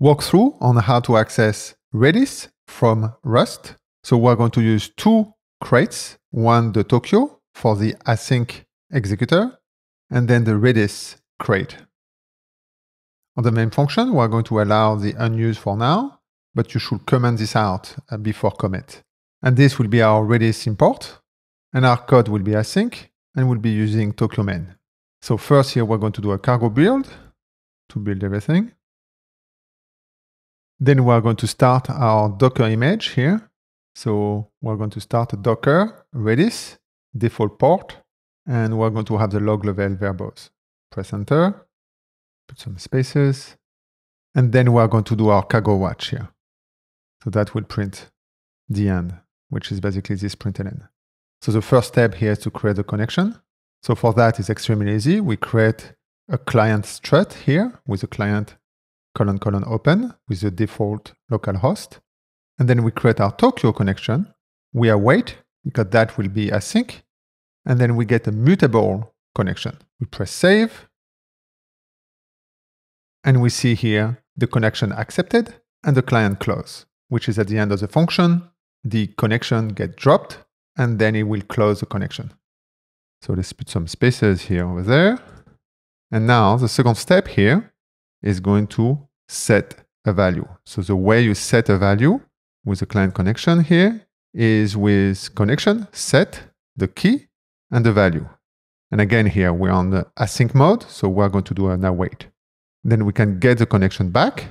walkthrough on how to access Redis from Rust. So we're going to use two crates, one the Tokyo for the async executor, and then the Redis crate. On the main function, we're going to allow the unused for now, but you should comment this out uh, before commit. And this will be our Redis import, and our code will be async, and we'll be using Tokyo main. So first here, we're going to do a cargo build to build everything. Then we are going to start our Docker image here. So we're going to start a Docker, Redis, default port, and we're going to have the log level verbose. Press enter, put some spaces, and then we're going to do our cargo watch here. So that will print the end, which is basically this println. So the first step here is to create the connection. So for that, it's extremely easy. We create a client strut here with a client colon colon open with the default localhost. And then we create our Tokyo connection. We await because that will be async. And then we get a mutable connection. We press save. And we see here the connection accepted and the client close, which is at the end of the function. The connection get dropped and then it will close the connection. So let's put some spaces here over there. And now the second step here is going to set a value. So the way you set a value with a client connection here is with connection, set, the key, and the value. And again, here we're on the async mode, so we're going to do an await. Then we can get the connection back.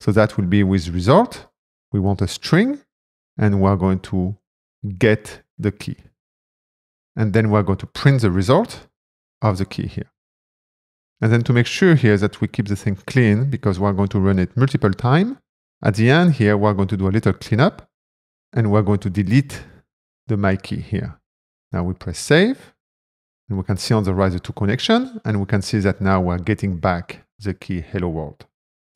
So that will be with result. We want a string, and we're going to get the key. And then we're going to print the result of the key here. And then to make sure here that we keep the thing clean because we're going to run it multiple times, At the end here, we're going to do a little cleanup and we're going to delete the my key here. Now we press save and we can see on the riser 2 connection and we can see that now we're getting back the key hello world.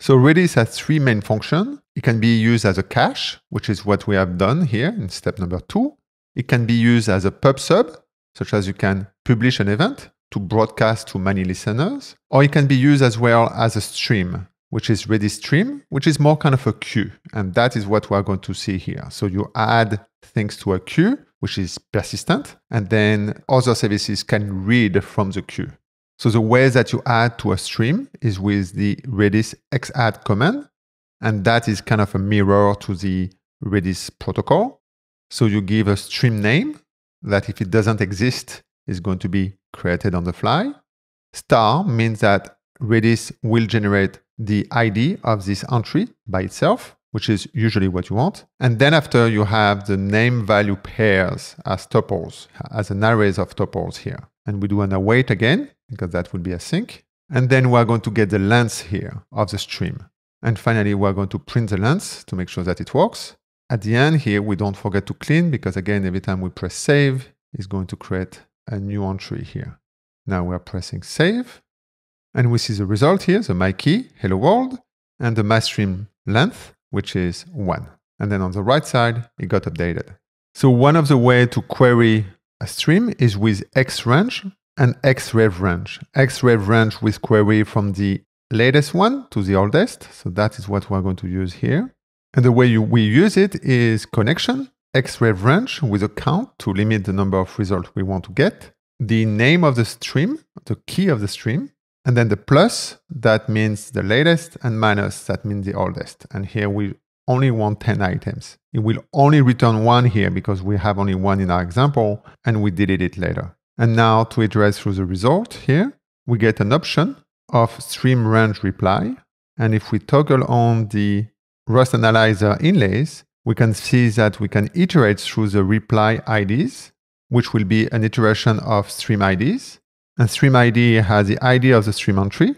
So Redis has three main functions. It can be used as a cache, which is what we have done here in step number two. It can be used as a pub sub, such as you can publish an event to broadcast to many listeners, or it can be used as well as a stream, which is ready stream, which is more kind of a queue. And that is what we're going to see here. So you add things to a queue, which is persistent, and then other services can read from the queue. So the way that you add to a stream is with the Redis xadd command, and that is kind of a mirror to the Redis protocol. So you give a stream name that if it doesn't exist, is going to be created on the fly. Star means that Redis will generate the ID of this entry by itself, which is usually what you want. And then after you have the name value pairs as tuples, as an array of tuples here. And we do an await again, because that will be a sync. And then we're going to get the length here of the stream. And finally, we're going to print the length to make sure that it works. At the end here, we don't forget to clean because again, every time we press save, it's going to create a new entry here. Now we're pressing save and we see the result here, the my key, hello world, and the my stream length, which is one. And then on the right side, it got updated. So one of the way to query a stream is with x range and x rev range. X rev range with query from the latest one to the oldest. So that is what we're going to use here. And the way you, we use it is connection X-ray range with a count to limit the number of results we want to get, the name of the stream, the key of the stream, and then the plus, that means the latest, and minus, that means the oldest. And here we only want 10 items. It will only return one here because we have only one in our example and we delete it later. And now to address through the result here, we get an option of stream range reply. And if we toggle on the Rust Analyzer inlays, we can see that we can iterate through the reply IDs, which will be an iteration of stream IDs. And stream ID has the ID of the stream entry,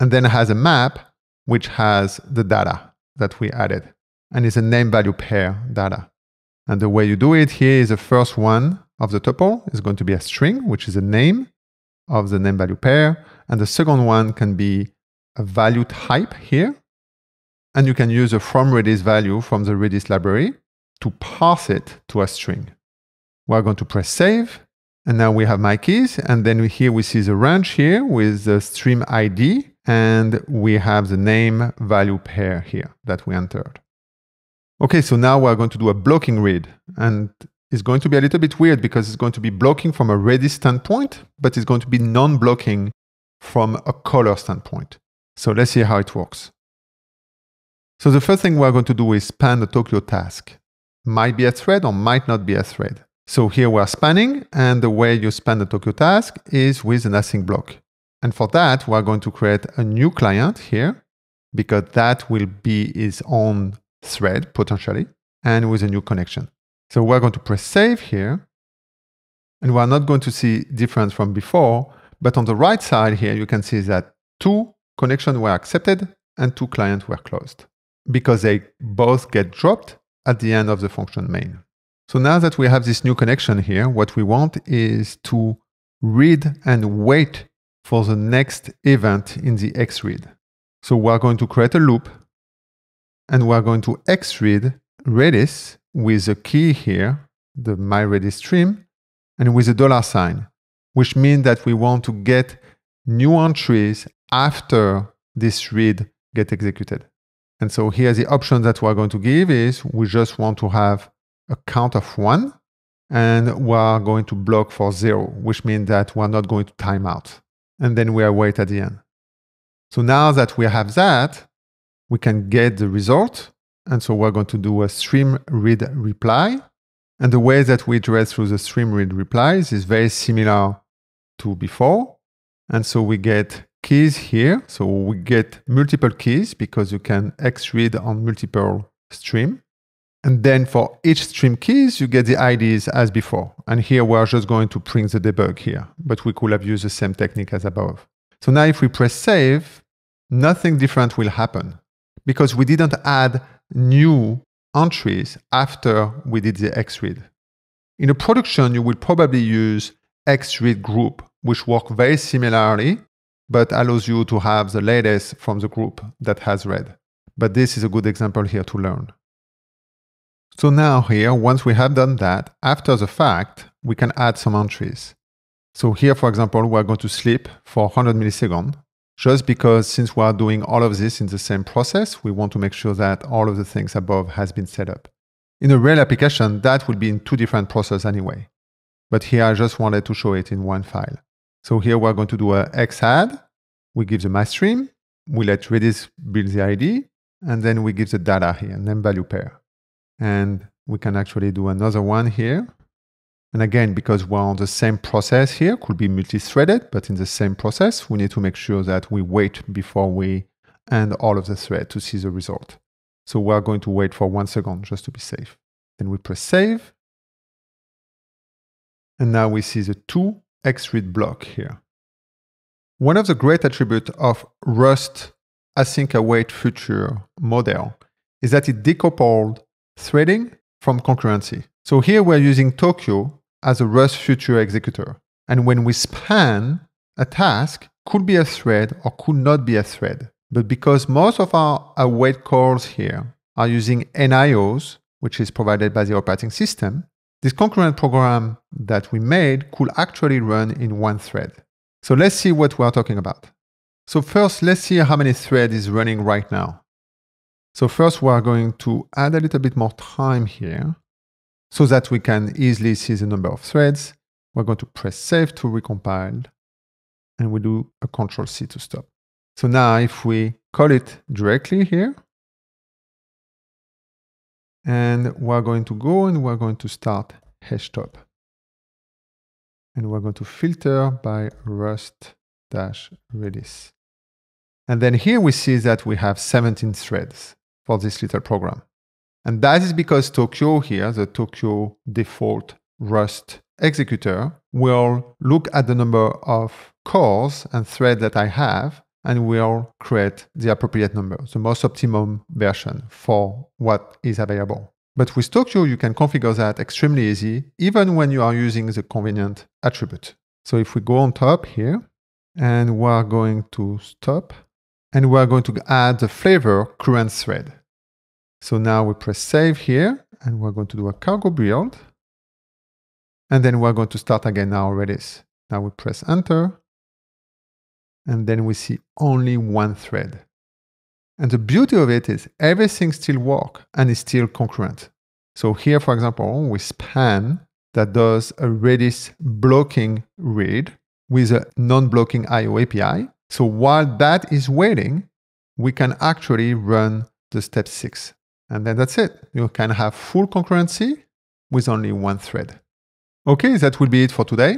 and then has a map which has the data that we added, and it's a name value pair data. And the way you do it here is the first one of the tuple is going to be a string, which is a name of the name value pair. And the second one can be a value type here, and you can use a from Redis value from the Redis library to pass it to a string. We're going to press save. And now we have my keys. And then here we see the range here with the stream ID. And we have the name value pair here that we entered. Okay, so now we're going to do a blocking read. And it's going to be a little bit weird because it's going to be blocking from a Redis standpoint, but it's going to be non-blocking from a color standpoint. So let's see how it works. So the first thing we're going to do is span the Tokyo task. Might be a thread or might not be a thread. So here we're spanning, and the way you span the Tokyo task is with an async block. And for that, we're going to create a new client here, because that will be its own thread, potentially, and with a new connection. So we're going to press save here, and we're not going to see different from before, but on the right side here, you can see that two connections were accepted and two clients were closed because they both get dropped at the end of the function main. So now that we have this new connection here, what we want is to read and wait for the next event in the xread. So we're going to create a loop and we're going to xread Redis with a key here, the myRedis stream, and with a dollar sign, which means that we want to get new entries after this read get executed. And so here the option that we're going to give is we just want to have a count of one and we're going to block for zero, which means that we're not going to time out. And then we await at the end. So now that we have that, we can get the result. And so we're going to do a stream read reply. And the way that we iterate through the stream read replies is very similar to before. And so we get keys here. So we get multiple keys because you can X read on multiple stream. And then for each stream keys, you get the IDs as before. And here we're just going to print the debug here, but we could have used the same technique as above. So now if we press save, nothing different will happen because we didn't add new entries after we did the xread. In a production, you will probably use xread group, which work very similarly but allows you to have the latest from the group that has read. But this is a good example here to learn. So now here, once we have done that, after the fact, we can add some entries. So here, for example, we're going to sleep for 100 milliseconds, just because since we are doing all of this in the same process, we want to make sure that all of the things above has been set up. In a real application, that would be in two different processes anyway. But here, I just wanted to show it in one file. So here, we're going to do a add, we give the mass stream, we let Redis build the ID, and then we give the data here, name value pair. And we can actually do another one here. And again, because we're on the same process here, could be multi-threaded, but in the same process, we need to make sure that we wait before we end all of the thread to see the result. So we're going to wait for one second just to be safe. Then we press save. And now we see the two X read block here. One of the great attributes of Rust async await future model is that it decoupled threading from concurrency. So here we're using Tokyo as a Rust future executor. And when we span a task, could be a thread or could not be a thread. But because most of our await calls here are using NIOs, which is provided by the operating system, this concurrent program that we made could actually run in one thread. So let's see what we are talking about. So first, let's see how many thread is running right now. So first, we are going to add a little bit more time here so that we can easily see the number of threads. We're going to press save to recompile and we do a control C to stop. So now if we call it directly here, and we're going to go and we're going to start hashtop and we're going to filter by rust-release. And then here we see that we have 17 threads for this little program. And that is because Tokyo here, the Tokyo default Rust executor, will look at the number of cores and threads that I have and will create the appropriate number, the most optimum version for what is available. But with Tokyo, you can configure that extremely easy, even when you are using the convenient attribute. So if we go on top here, and we're going to stop, and we're going to add the flavor current thread. So now we press save here, and we're going to do a cargo build. And then we're going to start again our Redis. Now we press enter, and then we see only one thread. And the beauty of it is everything still work and is still concurrent. So here, for example, we span that does a Redis blocking read with a non-blocking IO API. So while that is waiting, we can actually run the step six. And then that's it. You can have full concurrency with only one thread. Okay, that will be it for today.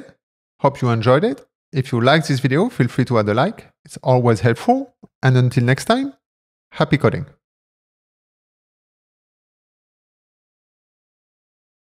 Hope you enjoyed it. If you liked this video, feel free to add a like. It's always helpful. And until next time, Happy coding!